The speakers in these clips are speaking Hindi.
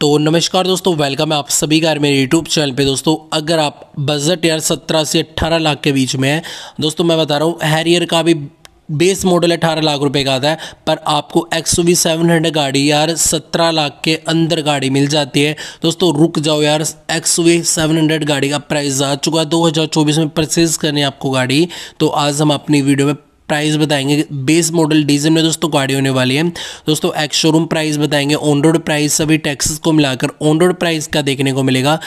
तो नमस्कार दोस्तों वेलकम है आप सभी का मेरे यूट्यूब चैनल पे दोस्तों अगर आप बजट यार सत्रह से अट्ठारह लाख के बीच में है दोस्तों मैं बता रहा हूँ हैरियर का भी बेस मॉडल अठारह लाख रुपए का आता है पर आपको एक्स वी सेवन हंड्रेड गाड़ी यार सत्रह लाख के अंदर गाड़ी मिल जाती है दोस्तों रुक जाओ यार एक्स वी सेवन हंड्रेड गाड़ी का प्राइस आ चुका है दो हज़ार चौबीस में परचेज करनी है आपको गाड़ी तो आज हम अपनी वीडियो में प्राइस बताएंगे बेस मॉडल डीजल में दोस्तों गाड़ी होने वाली है दोस्तों एक्स शोरूम प्राइस बताएंगे ऑन रोड प्राइस सभी टैक्सेस को मिलाकर ऑन रोड प्राइस का देखने को मिलेगा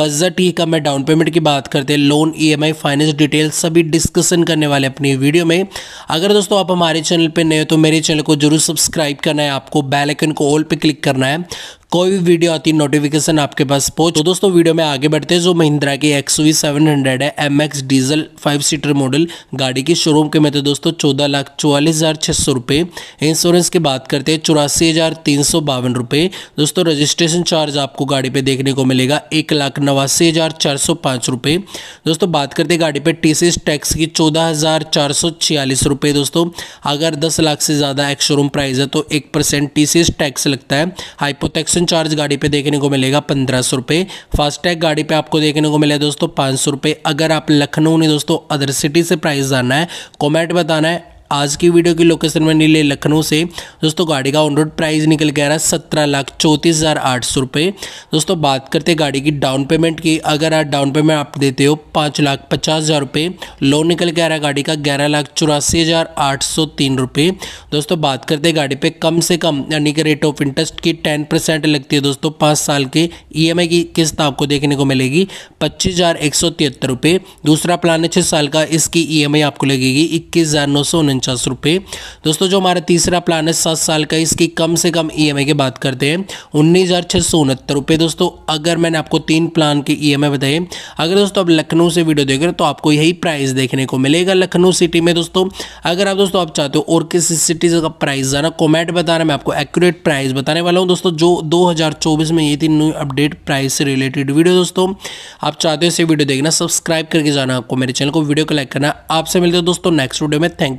बजट ही कम है डाउन पेमेंट की बात करते हैं लोन ई फाइनेंस डिटेल सभी डिस्कशन करने वाले अपनी वीडियो में अगर दोस्तों आप हमारे चैनल पर नए हो तो मेरे चैनल को जरूर सब्सक्राइब करना है आपको बैलकन को ऑल पर क्लिक करना है कोई भी वीडियो आती है नोटिफिकेशन आपके पास पहुंच तो दोस्तों वीडियो में आगे बढ़ते हैं जो महिंद्रा की एक्स वी सेवन हंड्रेड है M X diesel five seater model गाड़ी की शोरूम कीमत है दोस्तों चौदह लाख चौवालीस हज़ार छः सौ रुपये इंश्योरेंस की बात करते हैं चौरासी हज़ार तीन सौ बावन रुपये दोस्तों रजिस्ट्रेशन चार्ज आपको गाड़ी पर देखने को मिलेगा एक लाख नवासी हज़ार चार सौ पाँच रुपये दोस्तों बात करते हैं गाड़ी पर टी सी एस टैक्स की चौदह हज़ार चार सौ छियालीस रुपये दोस्तों अगर दस लाख से ज़्यादा एक्स शोरूम प्राइस है तो एक percent T C S tax लगता है हाइपोटैक्स रजिस्ट्रेशन चार्ज गाड़ी पे देखने को मिलेगा पंद्रह सौ रुपये फास्टैग गाड़ी पे आपको देखने को मिलेगा दोस्तों पाँच सौ रुपये अगर आप लखनऊ ने दोस्तों अदर सिटी से प्राइस जाना है कॉमेंट बताना है आज की वीडियो की लोकेशन बनी ले लखनऊ से दोस्तों गाड़ी का ऑन रोड प्राइस निकल के आ रहा है सत्रह लाख चौंतीस हज़ार आठ सौ रुपये दोस्तों बात करते हैं गाड़ी की डाउन पेमेंट की अगर आप डाउन पेमेंट आप देते हो पाँच लाख पचास हज़ार रुपये लोन निकल के आ रहा है गाड़ी का ग्यारह लाख चौरासी हज़ार आठ सौ तीन रुपये दोस्तों बात करते गाड़ी पे कम से कम यानी कि रेट ऑफ इंटरेस्ट की टेन परसेंट लगती है दोस्तों पाँच साल के ई e की किस्त आपको देखने को मिलेगी पच्चीस हज़ार एक सौ तिहत्तर रुपये दूसरा प्लान है छः साल का इसकी ई e आपको लगेगी इक्कीस हज़ार नौ सौ उनचास रुपये दोस्तों जो हमारा तीसरा प्लान है सात साल का इसकी कम से कम ई e की बात करते हैं उन्नीस हज़ार छः सौ उनहत्तर रुपये दोस्तों अगर मैंने आपको तीन प्लान की ई बताई अगर दोस्तों आप लखनऊ से वीडियो देख रहे हो तो आपको यही प्राइस देखने को मिलेगा लखनऊ सिटी में दोस्तों अगर आप दोस्तों आप चाहते हो और किस सिटी का प्राइस जाना कॉमेंट बताना मैं आपको एक्यूरेट प्राइस बताने वाला हूँ दोस्तों जो 2024 में ये थी न्यू अपडेट प्राइस से रिलेटेड वीडियो दोस्तों आप चाहते हो इसे वीडियो देखना सब्सक्राइब करके जाना आपको मेरे चैनल को वीडियो को लाइक करना आपसे मिलते हो दोस्तों नेक्स्ट वीडियो में थैंक यू